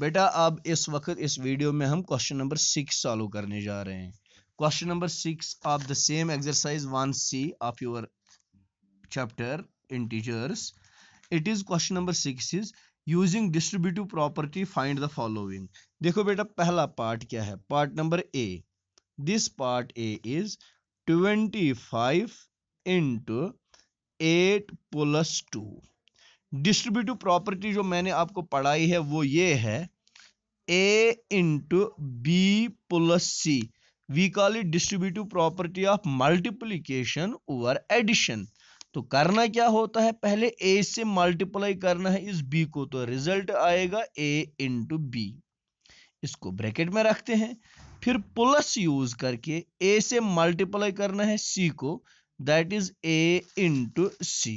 बेटा अब इस वक्त इस वीडियो में हम क्वेश्चन नंबर सिक्स सॉल्व करने जा रहे हैं question number six of the same exercise one C of your chapter integers it is question number six is using distributive property find the following देखो बेटा पहला part क्या है part number A this part A is twenty five into eight plus two distributive property जो मैंने आपको पढ़ाई है वो ये है A into B plus C we call it distributive property of multiplication over addition तो करना क्या होता है पहले ए से मल्टीप्लाई करना है इस बी को तो रिजल्ट आएगा ए इंटू बी इसको ब्रैकेट में रखते हैं फिर प्लस यूज करके ए से मल्टीप्लाई करना है सी को that is A into C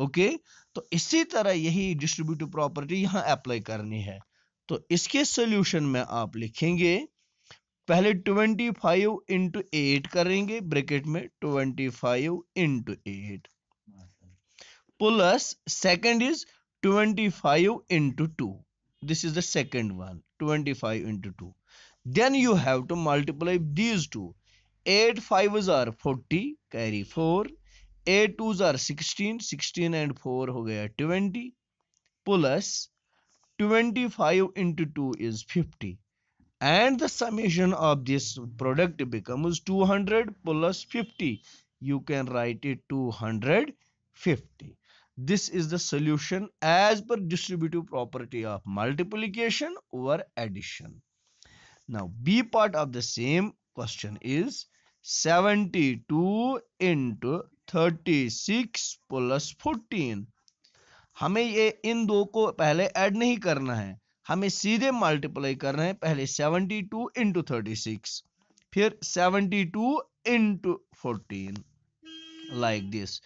okay तो इसी तरह यही डिस्ट्रीब्यूटिव प्रॉपर्टी यहां अप्लाई करनी है तो इसके सोल्यूशन में आप लिखेंगे पहले ट्वेंटी फाइव इंटू एट करेंगे ब्रैकेट में twenty five into eight plus second is twenty five into two this is the second one 25 two 2 then you have to multiply these two 8 5s are forty carry four A twos are 16 16 and 4 ho gaya 20 plus 25 into 2 is 50 and the summation of this product becomes 200 plus 50 you can write it 250 this is the solution as per distributive property of multiplication over addition now b part of the same question is 72 into thirty six plus fourteen हमें ये इन दो को पहले add नहीं करना है हमें सीधे मल्टीप्लाई करना है पहले seventy two into thirty six फिर seventy two into fourteen like this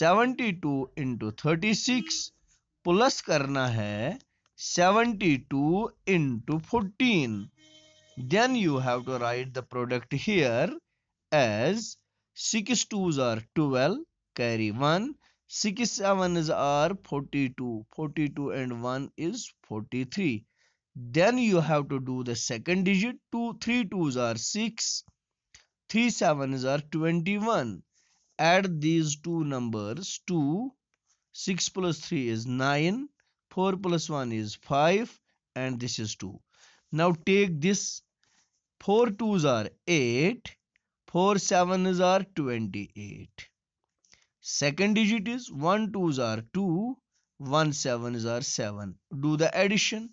seventy two into thirty six plus करना है seventy two into fourteen then you have to write the product here as 6 2s are 12 carry 1 6 7s are 42 42 and 1 is 43 then you have to do the second digit 2 3 2s are 6 3 7s are 21 add these two numbers 2 6 plus 3 is 9 4 plus 1 is 5 and this is 2 now take this 4 2s are 8 4 sevens are 28. Second digit is 1 two are 2, 1 sevens are 7. Do the addition.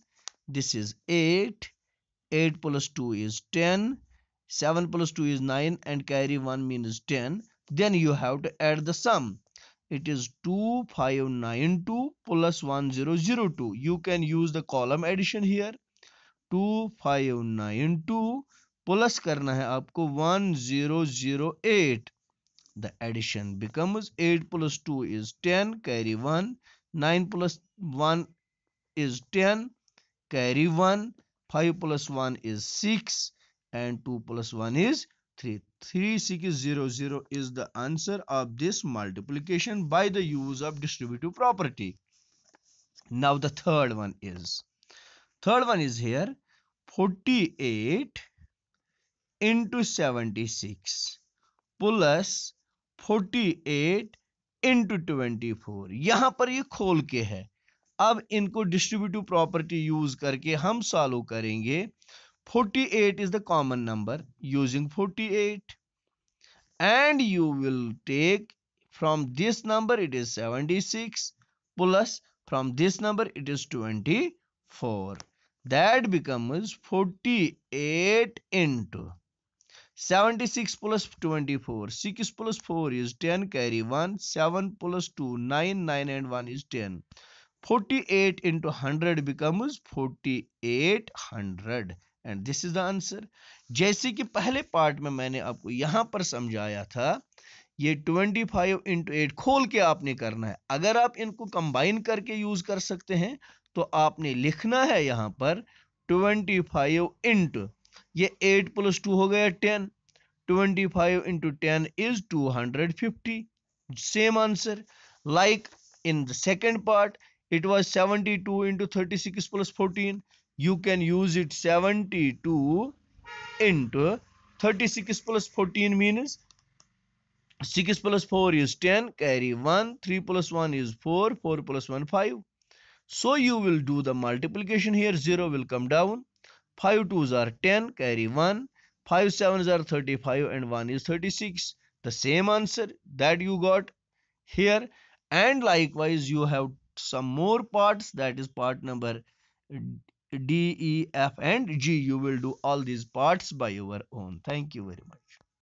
This is 8. 8 plus 2 is 10. 7 plus 2 is 9 and carry 1 means 10. Then you have to add the sum. It is 2592 plus 1002. You can use the column addition here. 2592 प्लस करना है आपको zero eight the addition becomes eight plus two is ten carry one nine plus 1 is 10 carry 1 5 प्लस 1 इज 6 and two plus one is three three six zero zero is the answer of this multiplication by the use of distributive property now the third one is third one is here forty eight into seventy six plus forty eight into twenty four यहां पर ये खोल के है अब इनको distributive property use करके हम सॉल्व करेंगे 48 is the common number using 48 and you will take from this number it is 76 plus from this number it is 24 that becomes 48 into 76 plus 24 6 plus 4 is 10 carry 1 7 plus 2 9 9 and 1 is 10 48 into 100 becomes 4800 and this is the answer जैसे कि पहले part में मैंने आपको यहां पर समझाया था ये 25 फाइव इंटू एट खोल के आपने करना है अगर आप इनको कंबाइन करके यूज कर सकते हैं तो आपने लिखना है यहां पर 25 फाइव इंटू ये eight प्लस टू हो गया ten twenty five into ten is two same answer like in the second part it was 72 into 36 plus 14 you can use it 72 into 36 plus 14 means 6 plus 4 is 10 carry 1 3 plus 1 is 4 4 plus 1 5 so you will do the multiplication here 0 will come down 5 2s are 10, carry 1. 5 7s are 35 and 1 is 36. The same answer that you got here. And likewise, you have some more parts that is part number D, E, F and G. You will do all these parts by your own. Thank you very much.